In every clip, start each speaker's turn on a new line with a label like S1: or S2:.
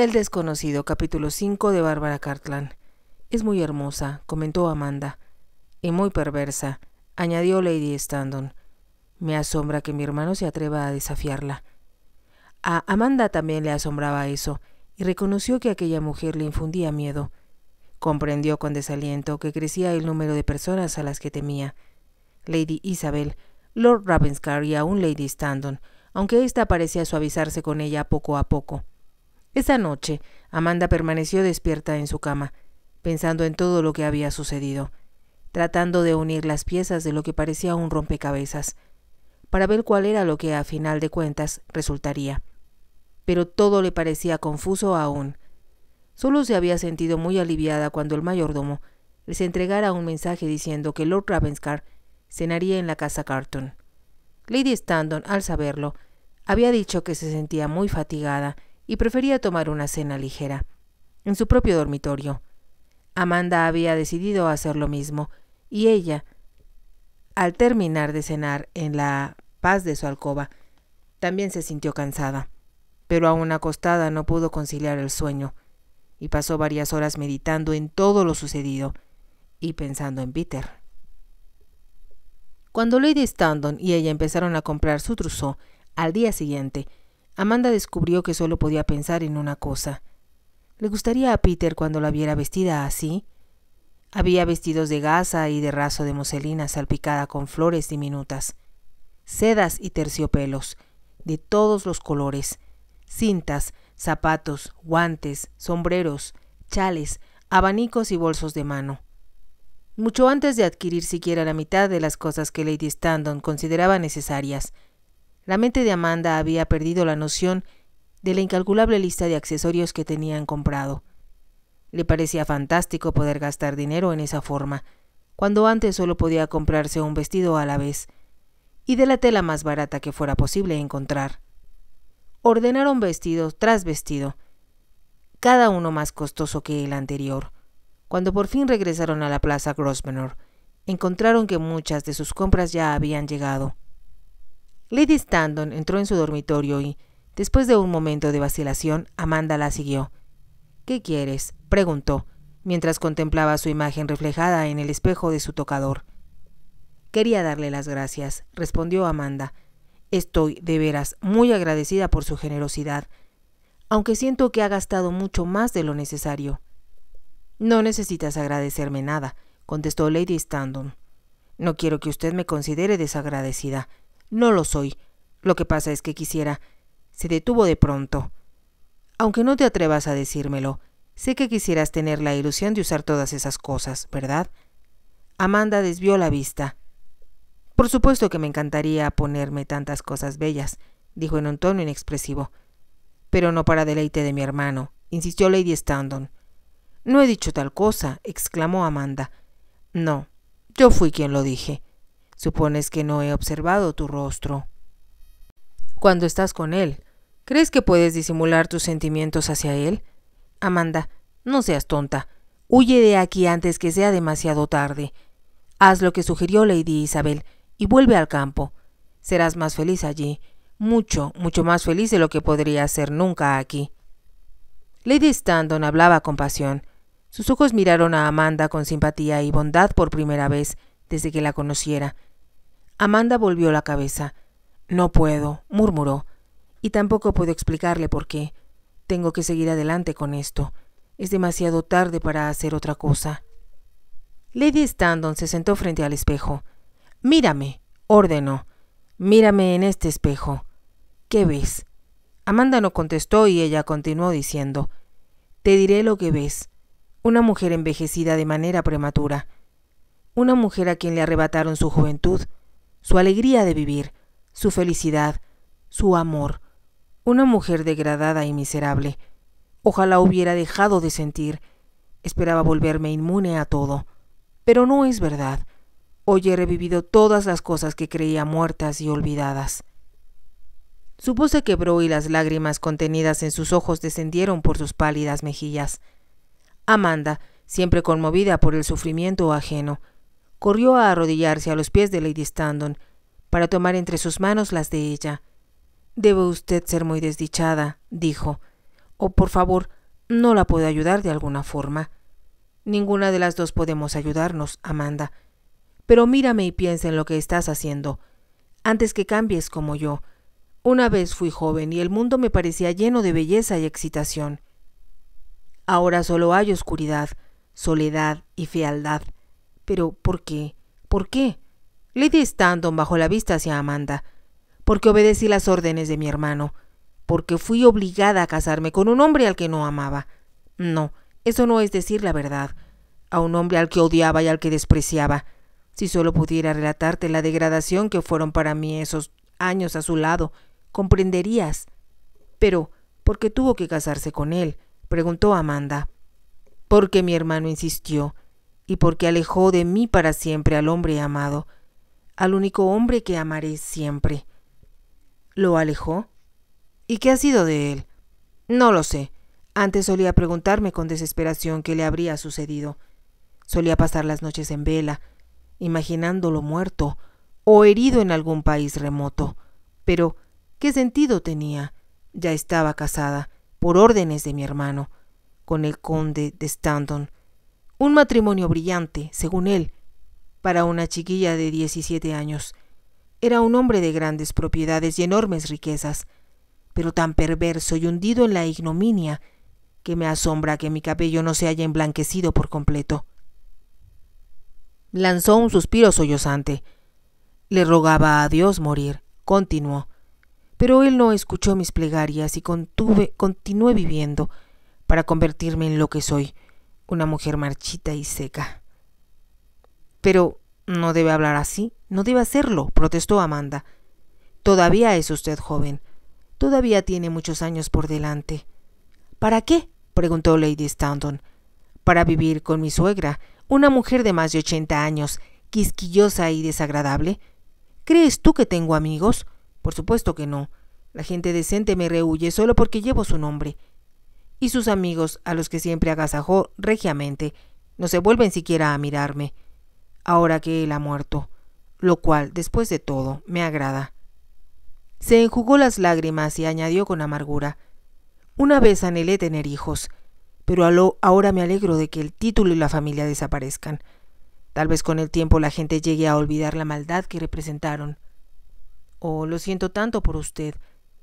S1: El desconocido, capítulo 5 de Bárbara Cartland. Es muy hermosa, comentó Amanda. Y muy perversa, añadió Lady Standon. Me asombra que mi hermano se atreva a desafiarla. A Amanda también le asombraba eso, y reconoció que aquella mujer le infundía miedo. Comprendió con desaliento que crecía el número de personas a las que temía. Lady Isabel, Lord Ravenscar y aún Lady Standon, aunque ésta parecía suavizarse con ella poco a poco. Esa noche, Amanda permaneció despierta en su cama, pensando en todo lo que había sucedido, tratando de unir las piezas de lo que parecía un rompecabezas, para ver cuál era lo que a final de cuentas resultaría. Pero todo le parecía confuso aún. Solo se había sentido muy aliviada cuando el mayordomo les entregara un mensaje diciendo que Lord Ravenscar cenaría en la casa Carton. Lady Standon, al saberlo, había dicho que se sentía muy fatigada y prefería tomar una cena ligera, en su propio dormitorio. Amanda había decidido hacer lo mismo, y ella, al terminar de cenar en la paz de su alcoba, también se sintió cansada, pero aún acostada no pudo conciliar el sueño, y pasó varias horas meditando en todo lo sucedido y pensando en Peter. Cuando Lady Standon y ella empezaron a comprar su trousseau, al día siguiente, Amanda descubrió que solo podía pensar en una cosa. ¿Le gustaría a Peter cuando la viera vestida así? Había vestidos de gasa y de raso de muselina salpicada con flores diminutas, sedas y terciopelos, de todos los colores, cintas, zapatos, guantes, sombreros, chales, abanicos y bolsos de mano. Mucho antes de adquirir siquiera la mitad de las cosas que Lady Stanton consideraba necesarias, la mente de Amanda había perdido la noción de la incalculable lista de accesorios que tenían comprado. Le parecía fantástico poder gastar dinero en esa forma, cuando antes solo podía comprarse un vestido a la vez, y de la tela más barata que fuera posible encontrar. Ordenaron vestido tras vestido, cada uno más costoso que el anterior. Cuando por fin regresaron a la plaza Grosvenor, encontraron que muchas de sus compras ya habían llegado. Lady Stanton entró en su dormitorio y, después de un momento de vacilación, Amanda la siguió. ¿Qué quieres? preguntó, mientras contemplaba su imagen reflejada en el espejo de su tocador. Quería darle las gracias, respondió Amanda. Estoy, de veras, muy agradecida por su generosidad, aunque siento que ha gastado mucho más de lo necesario. No necesitas agradecerme nada, contestó Lady Standon. No quiero que usted me considere desagradecida. No lo soy. Lo que pasa es que quisiera. Se detuvo de pronto. Aunque no te atrevas a decírmelo, sé que quisieras tener la ilusión de usar todas esas cosas, ¿verdad? Amanda desvió la vista. Por supuesto que me encantaría ponerme tantas cosas bellas, dijo en un tono inexpresivo. Pero no para deleite de mi hermano, insistió Lady Standon. No he dicho tal cosa, exclamó Amanda. No, yo fui quien lo dije. Supones que no he observado tu rostro. Cuando estás con él, ¿crees que puedes disimular tus sentimientos hacia él? Amanda, no seas tonta. Huye de aquí antes que sea demasiado tarde. Haz lo que sugirió Lady Isabel y vuelve al campo. Serás más feliz allí, mucho, mucho más feliz de lo que podría ser nunca aquí. Lady Stanton hablaba con pasión. Sus ojos miraron a Amanda con simpatía y bondad por primera vez desde que la conociera. Amanda volvió la cabeza. No puedo, murmuró, y tampoco puedo explicarle por qué. Tengo que seguir adelante con esto. Es demasiado tarde para hacer otra cosa. Lady Stanton se sentó frente al espejo. Mírame, ordenó. Mírame en este espejo. ¿Qué ves? Amanda no contestó y ella continuó diciendo, Te diré lo que ves. Una mujer envejecida de manera prematura. Una mujer a quien le arrebataron su juventud su alegría de vivir, su felicidad, su amor. Una mujer degradada y miserable. Ojalá hubiera dejado de sentir. Esperaba volverme inmune a todo. Pero no es verdad. Hoy he revivido todas las cosas que creía muertas y olvidadas. Su voz se quebró y las lágrimas contenidas en sus ojos descendieron por sus pálidas mejillas. Amanda, siempre conmovida por el sufrimiento ajeno, corrió a arrodillarse a los pies de Lady Standon para tomar entre sus manos las de ella. Debe usted ser muy desdichada, dijo, o por favor, no la puedo ayudar de alguna forma. Ninguna de las dos podemos ayudarnos, Amanda. Pero mírame y piensa en lo que estás haciendo, antes que cambies como yo. Una vez fui joven y el mundo me parecía lleno de belleza y excitación. Ahora solo hay oscuridad, soledad y fealdad. Pero, ¿por qué? ¿Por qué? Lady Stanton bajo la vista hacia Amanda. Porque obedecí las órdenes de mi hermano. Porque fui obligada a casarme con un hombre al que no amaba. No, eso no es decir la verdad. A un hombre al que odiaba y al que despreciaba. Si solo pudiera relatarte la degradación que fueron para mí esos años a su lado, comprenderías. Pero, ¿por qué tuvo que casarse con él? preguntó Amanda. Porque mi hermano insistió y porque alejó de mí para siempre al hombre amado, al único hombre que amaré siempre. ¿Lo alejó? ¿Y qué ha sido de él? No lo sé. Antes solía preguntarme con desesperación qué le habría sucedido. Solía pasar las noches en vela, imaginándolo muerto o herido en algún país remoto. Pero, ¿qué sentido tenía? Ya estaba casada, por órdenes de mi hermano, con el conde de Stanton, un matrimonio brillante, según él, para una chiquilla de 17 años. Era un hombre de grandes propiedades y enormes riquezas, pero tan perverso y hundido en la ignominia que me asombra que mi cabello no se haya emblanquecido por completo. Lanzó un suspiro sollozante. Le rogaba a Dios morir, continuó. Pero él no escuchó mis plegarias y continué viviendo para convertirme en lo que soy, una mujer marchita y seca. Pero no debe hablar así, no debe hacerlo, protestó Amanda. Todavía es usted joven. Todavía tiene muchos años por delante. ¿Para qué? preguntó Lady Stanton. Para vivir con mi suegra, una mujer de más de ochenta años, quisquillosa y desagradable. ¿Crees tú que tengo amigos? Por supuesto que no. La gente decente me rehuye solo porque llevo su nombre y sus amigos, a los que siempre agasajó regiamente, no se vuelven siquiera a mirarme, ahora que él ha muerto, lo cual, después de todo, me agrada. Se enjugó las lágrimas y añadió con amargura Una vez anhelé tener hijos, pero ahora me alegro de que el título y la familia desaparezcan. Tal vez con el tiempo la gente llegue a olvidar la maldad que representaron. Oh, lo siento tanto por usted,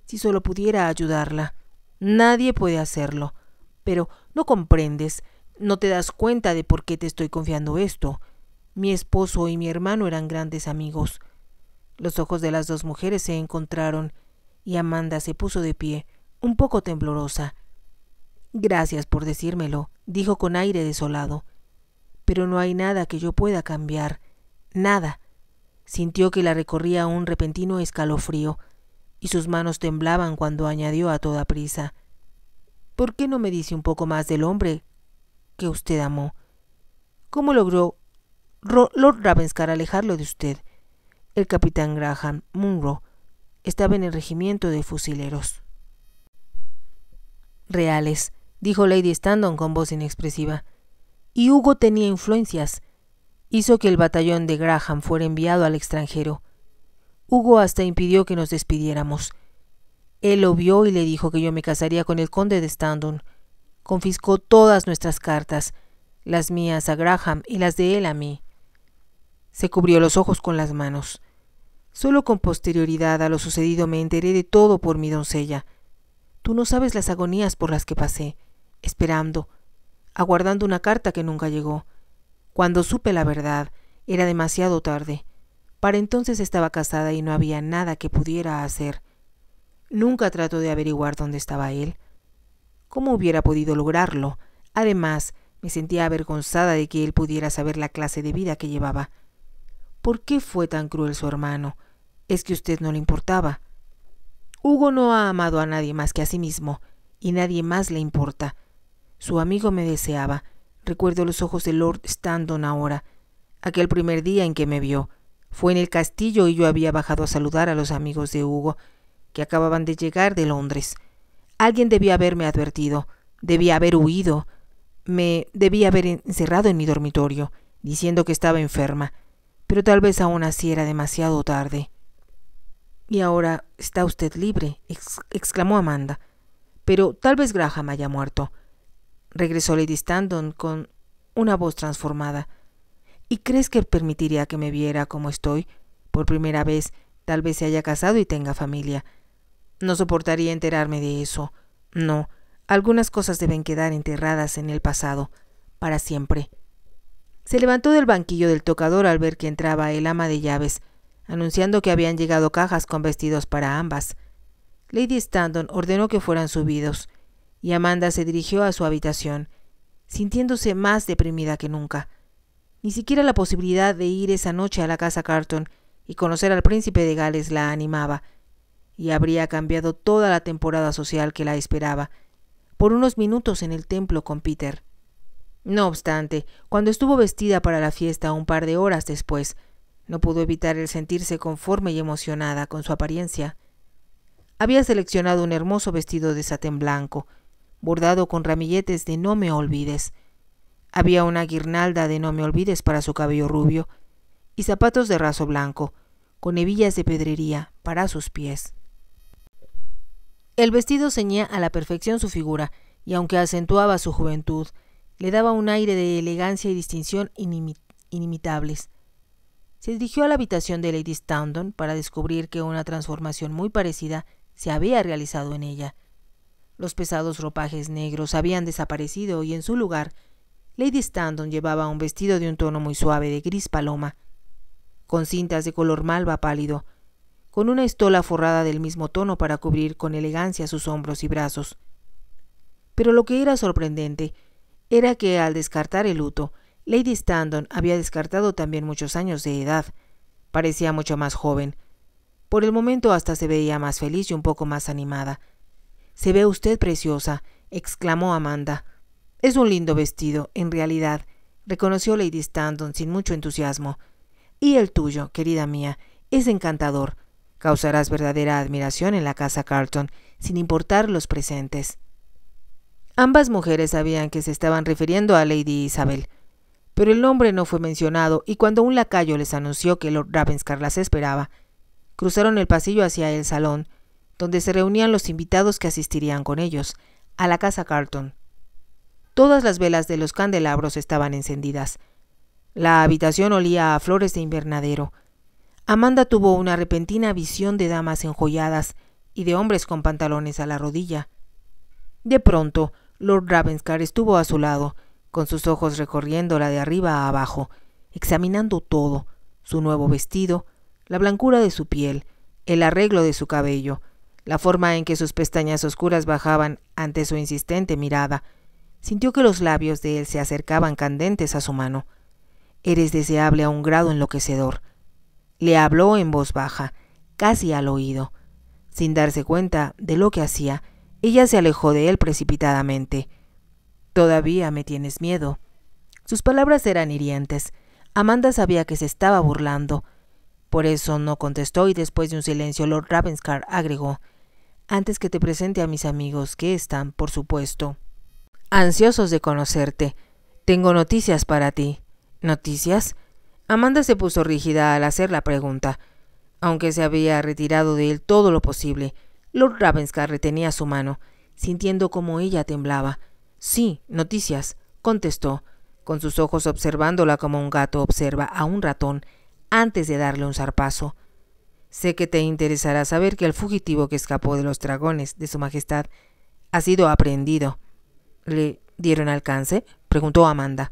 S1: si solo pudiera ayudarla. Nadie puede hacerlo. Pero no comprendes, no te das cuenta de por qué te estoy confiando esto. Mi esposo y mi hermano eran grandes amigos. Los ojos de las dos mujeres se encontraron y Amanda se puso de pie, un poco temblorosa. Gracias por decírmelo, dijo con aire desolado. Pero no hay nada que yo pueda cambiar. Nada. Sintió que la recorría un repentino escalofrío y sus manos temblaban cuando añadió a toda prisa ¿Por qué no me dice un poco más del hombre que usted amó? ¿Cómo logró Lord Ravenscar alejarlo de usted? El capitán Graham Munro estaba en el regimiento de fusileros. Reales, dijo Lady Standon con voz inexpresiva. Y Hugo tenía influencias. Hizo que el batallón de Graham fuera enviado al extranjero. Hugo hasta impidió que nos despidiéramos. Él lo vio y le dijo que yo me casaría con el conde de Standon. Confiscó todas nuestras cartas, las mías a Graham y las de él a mí. Se cubrió los ojos con las manos. Solo con posterioridad a lo sucedido me enteré de todo por mi doncella. Tú no sabes las agonías por las que pasé, esperando, aguardando una carta que nunca llegó. Cuando supe la verdad, era demasiado tarde. Para entonces estaba casada y no había nada que pudiera hacer. Nunca trató de averiguar dónde estaba él. ¿Cómo hubiera podido lograrlo? Además, me sentía avergonzada de que él pudiera saber la clase de vida que llevaba. ¿Por qué fue tan cruel su hermano? ¿Es que usted no le importaba? Hugo no ha amado a nadie más que a sí mismo, y nadie más le importa. Su amigo me deseaba. Recuerdo los ojos de Lord Standon ahora, aquel primer día en que me vio. Fue en el castillo y yo había bajado a saludar a los amigos de Hugo, que acababan de llegar de Londres. Alguien debía haberme advertido, debía haber huido, me debía haber encerrado en mi dormitorio, diciendo que estaba enferma, pero tal vez aún así era demasiado tarde. Y ahora está usted libre, exclamó Amanda. Pero tal vez Graham haya muerto. Regresó Lady Stanton con una voz transformada. ¿Y crees que permitiría que me viera como estoy? Por primera vez, tal vez se haya casado y tenga familia. No soportaría enterarme de eso. No, algunas cosas deben quedar enterradas en el pasado, para siempre. Se levantó del banquillo del tocador al ver que entraba el ama de llaves, anunciando que habían llegado cajas con vestidos para ambas. Lady Stanton ordenó que fueran subidos, y Amanda se dirigió a su habitación, sintiéndose más deprimida que nunca. Ni siquiera la posibilidad de ir esa noche a la casa Carton y conocer al príncipe de Gales la animaba, y habría cambiado toda la temporada social que la esperaba, por unos minutos en el templo con Peter. No obstante, cuando estuvo vestida para la fiesta un par de horas después, no pudo evitar el sentirse conforme y emocionada con su apariencia. Había seleccionado un hermoso vestido de satén blanco, bordado con ramilletes de no me olvides, había una guirnalda de no me olvides para su cabello rubio y zapatos de raso blanco, con hebillas de pedrería para sus pies. El vestido ceñía a la perfección su figura, y aunque acentuaba su juventud, le daba un aire de elegancia y distinción inimitables. Se dirigió a la habitación de Lady Stanton para descubrir que una transformación muy parecida se había realizado en ella. Los pesados ropajes negros habían desaparecido y en su lugar Lady Stanton llevaba un vestido de un tono muy suave de gris paloma, con cintas de color malva pálido, con una estola forrada del mismo tono para cubrir con elegancia sus hombros y brazos. Pero lo que era sorprendente era que al descartar el luto, Lady Stanton había descartado también muchos años de edad. Parecía mucho más joven. Por el momento hasta se veía más feliz y un poco más animada. Se ve usted preciosa, exclamó Amanda. Es un lindo vestido, en realidad, reconoció Lady Stanton sin mucho entusiasmo. Y el tuyo, querida mía, es encantador. Causarás verdadera admiración en la casa Carlton, sin importar los presentes. Ambas mujeres sabían que se estaban refiriendo a Lady Isabel, pero el nombre no fue mencionado y cuando un lacayo les anunció que Lord Ravenscar las esperaba, cruzaron el pasillo hacia el salón, donde se reunían los invitados que asistirían con ellos, a la casa Carlton. Todas las velas de los candelabros estaban encendidas. La habitación olía a flores de invernadero. Amanda tuvo una repentina visión de damas enjolladas y de hombres con pantalones a la rodilla. De pronto, Lord Ravenscar estuvo a su lado, con sus ojos recorriéndola de arriba a abajo, examinando todo, su nuevo vestido, la blancura de su piel, el arreglo de su cabello, la forma en que sus pestañas oscuras bajaban ante su insistente mirada, Sintió que los labios de él se acercaban candentes a su mano. Eres deseable a un grado enloquecedor. Le habló en voz baja, casi al oído. Sin darse cuenta de lo que hacía, ella se alejó de él precipitadamente. Todavía me tienes miedo. Sus palabras eran hirientes. Amanda sabía que se estaba burlando. Por eso no contestó y después de un silencio Lord Ravenscar agregó Antes que te presente a mis amigos, que están, por supuesto, ansiosos de conocerte. Tengo noticias para ti. ¿Noticias? Amanda se puso rígida al hacer la pregunta. Aunque se había retirado de él todo lo posible, Lord Ravenscar retenía su mano, sintiendo como ella temblaba. Sí, noticias, contestó, con sus ojos observándola como un gato observa a un ratón antes de darle un zarpazo. Sé que te interesará saber que el fugitivo que escapó de los dragones de su Majestad ha sido aprehendido le dieron alcance? preguntó Amanda.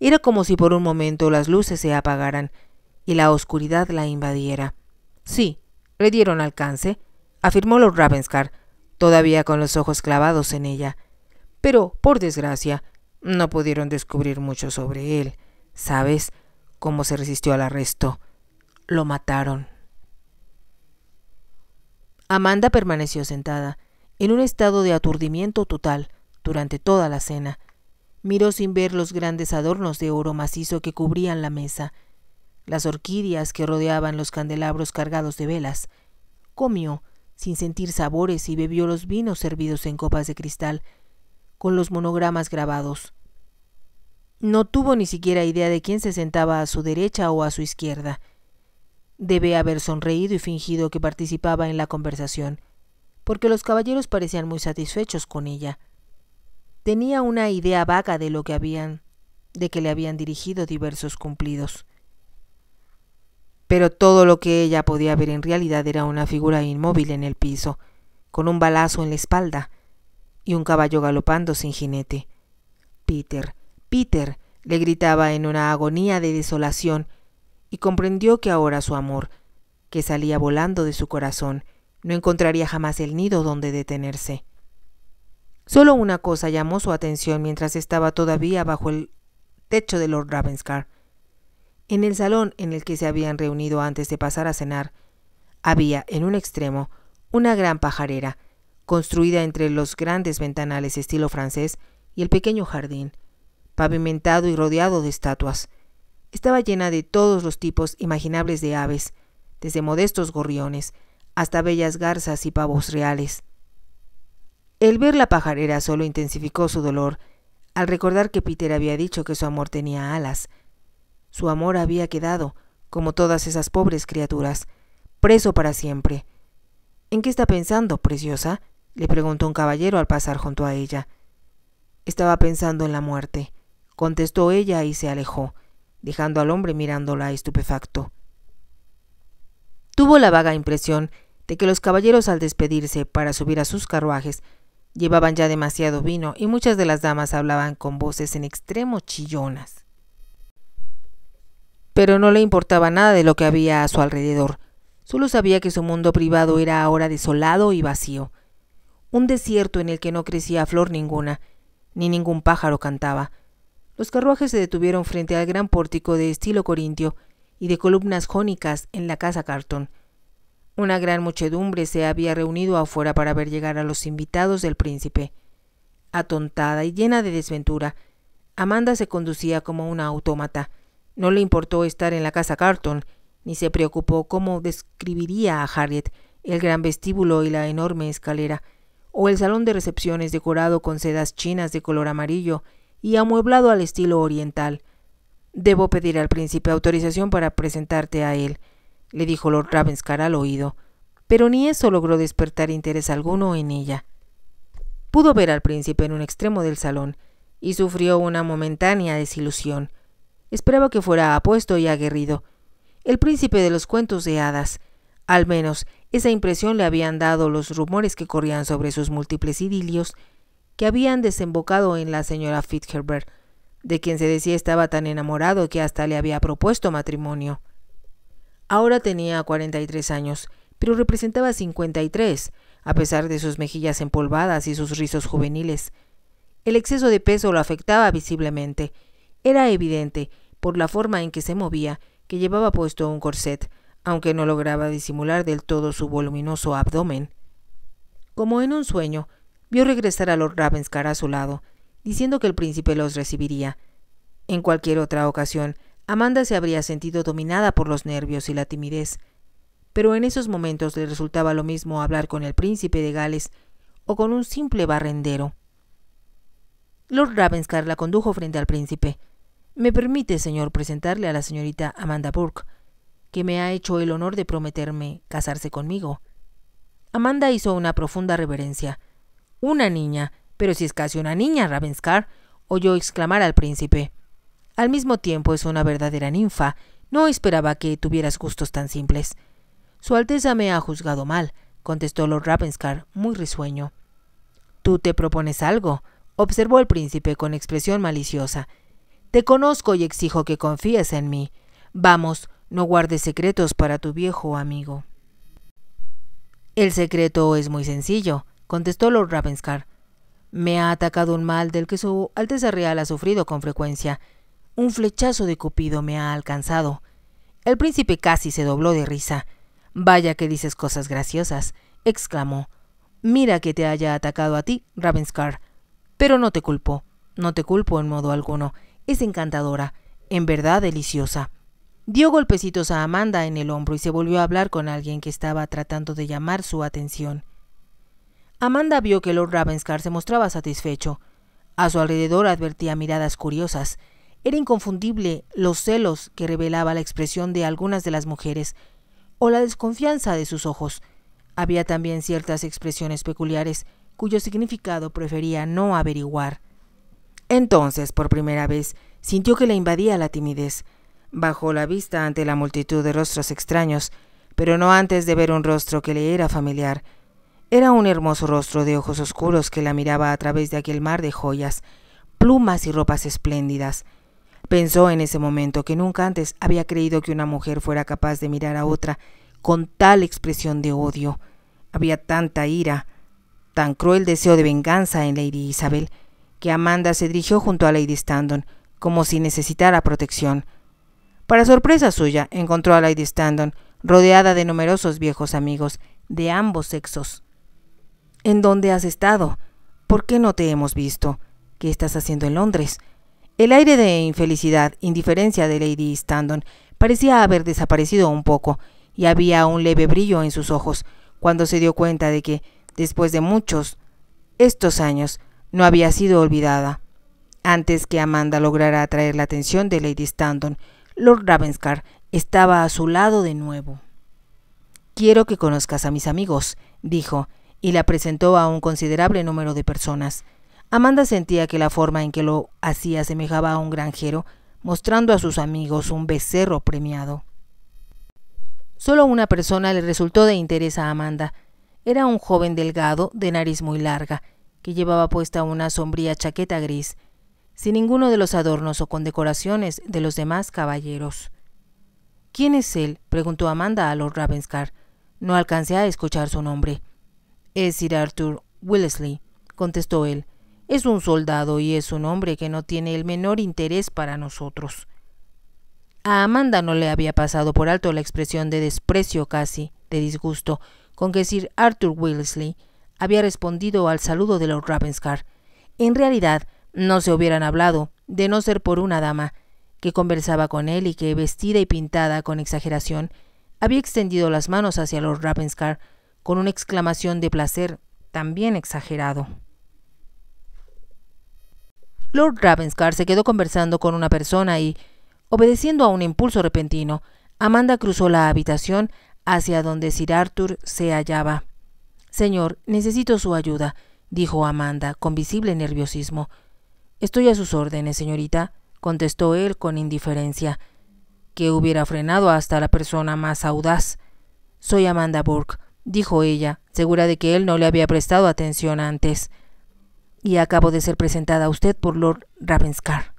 S1: Era como si por un momento las luces se apagaran y la oscuridad la invadiera. Sí, le dieron alcance, afirmó Lord Ravenscar, todavía con los ojos clavados en ella. Pero, por desgracia, no pudieron descubrir mucho sobre él. ¿Sabes cómo se resistió al arresto? Lo mataron. Amanda permaneció sentada, en un estado de aturdimiento total, durante toda la cena. Miró sin ver los grandes adornos de oro macizo que cubrían la mesa, las orquídeas que rodeaban los candelabros cargados de velas. Comió, sin sentir sabores, y bebió los vinos servidos en copas de cristal, con los monogramas grabados. No tuvo ni siquiera idea de quién se sentaba a su derecha o a su izquierda. Debe haber sonreído y fingido que participaba en la conversación, porque los caballeros parecían muy satisfechos con ella. Tenía una idea vaga de lo que habían, de que le habían dirigido diversos cumplidos. Pero todo lo que ella podía ver en realidad era una figura inmóvil en el piso, con un balazo en la espalda y un caballo galopando sin jinete. Peter, Peter, le gritaba en una agonía de desolación, y comprendió que ahora su amor, que salía volando de su corazón, no encontraría jamás el nido donde detenerse. Solo una cosa llamó su atención mientras estaba todavía bajo el techo de Lord Ravenscar. En el salón en el que se habían reunido antes de pasar a cenar, había en un extremo una gran pajarera, construida entre los grandes ventanales estilo francés y el pequeño jardín, pavimentado y rodeado de estatuas. Estaba llena de todos los tipos imaginables de aves, desde modestos gorriones hasta bellas garzas y pavos reales. El ver la pajarera solo intensificó su dolor al recordar que Peter había dicho que su amor tenía alas. Su amor había quedado, como todas esas pobres criaturas, preso para siempre. ¿En qué está pensando, preciosa? le preguntó un caballero al pasar junto a ella. Estaba pensando en la muerte, contestó ella y se alejó, dejando al hombre mirándola estupefacto. Tuvo la vaga impresión de que los caballeros al despedirse para subir a sus carruajes Llevaban ya demasiado vino y muchas de las damas hablaban con voces en extremo chillonas. Pero no le importaba nada de lo que había a su alrededor. Solo sabía que su mundo privado era ahora desolado y vacío. Un desierto en el que no crecía flor ninguna, ni ningún pájaro cantaba. Los carruajes se detuvieron frente al gran pórtico de estilo corintio y de columnas jónicas en la casa cartón. Una gran muchedumbre se había reunido afuera para ver llegar a los invitados del príncipe. Atontada y llena de desventura, Amanda se conducía como una autómata. No le importó estar en la casa Carton, ni se preocupó cómo describiría a Harriet el gran vestíbulo y la enorme escalera, o el salón de recepciones decorado con sedas chinas de color amarillo y amueblado al estilo oriental. Debo pedir al príncipe autorización para presentarte a él, le dijo Lord Ravenscar al oído, pero ni eso logró despertar interés alguno en ella. Pudo ver al príncipe en un extremo del salón y sufrió una momentánea desilusión. Esperaba que fuera apuesto y aguerrido, el príncipe de los cuentos de hadas. Al menos esa impresión le habían dado los rumores que corrían sobre sus múltiples idilios, que habían desembocado en la señora Fitzherbert, de quien se decía estaba tan enamorado que hasta le había propuesto matrimonio. Ahora tenía 43 años, pero representaba 53, a pesar de sus mejillas empolvadas y sus rizos juveniles. El exceso de peso lo afectaba visiblemente. Era evidente, por la forma en que se movía, que llevaba puesto un corset, aunque no lograba disimular del todo su voluminoso abdomen. Como en un sueño, vio regresar a Lord Ravenscar a su lado, diciendo que el príncipe los recibiría. En cualquier otra ocasión, Amanda se habría sentido dominada por los nervios y la timidez, pero en esos momentos le resultaba lo mismo hablar con el príncipe de Gales o con un simple barrendero. Lord Ravenscar la condujo frente al príncipe. Me permite, señor, presentarle a la señorita Amanda Burke, que me ha hecho el honor de prometerme casarse conmigo. Amanda hizo una profunda reverencia. Una niña, pero si es casi una niña, Ravenscar, oyó exclamar al príncipe. Al mismo tiempo es una verdadera ninfa. No esperaba que tuvieras gustos tan simples. Su Alteza me ha juzgado mal, contestó Lord Ravenscar, muy risueño. Tú te propones algo, observó el príncipe con expresión maliciosa. Te conozco y exijo que confíes en mí. Vamos, no guardes secretos para tu viejo amigo. El secreto es muy sencillo, contestó Lord Ravenscar. Me ha atacado un mal del que su Alteza Real ha sufrido con frecuencia. Un flechazo de Cupido me ha alcanzado. El príncipe casi se dobló de risa. Vaya que dices cosas graciosas, exclamó. Mira que te haya atacado a ti, Ravenscar. Pero no te culpo, no te culpo en modo alguno. Es encantadora, en verdad deliciosa. Dio golpecitos a Amanda en el hombro y se volvió a hablar con alguien que estaba tratando de llamar su atención. Amanda vio que Lord Ravenscar se mostraba satisfecho. A su alrededor advertía miradas curiosas. Era inconfundible los celos que revelaba la expresión de algunas de las mujeres o la desconfianza de sus ojos. Había también ciertas expresiones peculiares cuyo significado prefería no averiguar. Entonces, por primera vez, sintió que le invadía la timidez. Bajó la vista ante la multitud de rostros extraños, pero no antes de ver un rostro que le era familiar. Era un hermoso rostro de ojos oscuros que la miraba a través de aquel mar de joyas, plumas y ropas espléndidas. Pensó en ese momento que nunca antes había creído que una mujer fuera capaz de mirar a otra con tal expresión de odio. Había tanta ira, tan cruel deseo de venganza en Lady Isabel, que Amanda se dirigió junto a Lady Standon, como si necesitara protección. Para sorpresa suya, encontró a Lady Standon rodeada de numerosos viejos amigos de ambos sexos. ¿En dónde has estado? ¿Por qué no te hemos visto? ¿Qué estás haciendo en Londres? El aire de infelicidad, indiferencia de Lady Standon parecía haber desaparecido un poco, y había un leve brillo en sus ojos, cuando se dio cuenta de que, después de muchos, estos años, no había sido olvidada. Antes que Amanda lograra atraer la atención de Lady Standon, Lord Ravenscar estaba a su lado de nuevo. Quiero que conozcas a mis amigos, dijo, y la presentó a un considerable número de personas. Amanda sentía que la forma en que lo hacía semejaba a un granjero mostrando a sus amigos un becerro premiado. Solo una persona le resultó de interés a Amanda. Era un joven delgado, de nariz muy larga, que llevaba puesta una sombría chaqueta gris, sin ninguno de los adornos o condecoraciones de los demás caballeros. ¿Quién es él? preguntó Amanda a Lord Ravenscar. No alcancé a escuchar su nombre. Es Sir Arthur Willesley contestó él. Es un soldado y es un hombre que no tiene el menor interés para nosotros. A Amanda no le había pasado por alto la expresión de desprecio casi, de disgusto, con que Sir Arthur Wellesley había respondido al saludo de Lord Ravenscar. En realidad, no se hubieran hablado, de no ser por una dama, que conversaba con él y que, vestida y pintada con exageración, había extendido las manos hacia Lord Ravenscar con una exclamación de placer también exagerado. Lord Ravenscar se quedó conversando con una persona y, obedeciendo a un impulso repentino, Amanda cruzó la habitación hacia donde Sir Arthur se hallaba. Señor, necesito su ayuda, dijo Amanda, con visible nerviosismo. Estoy a sus órdenes, señorita, contestó él con indiferencia, que hubiera frenado hasta la persona más audaz. Soy Amanda Burke, dijo ella, segura de que él no le había prestado atención antes y acabo de ser presentada a usted por Lord Ravenscar.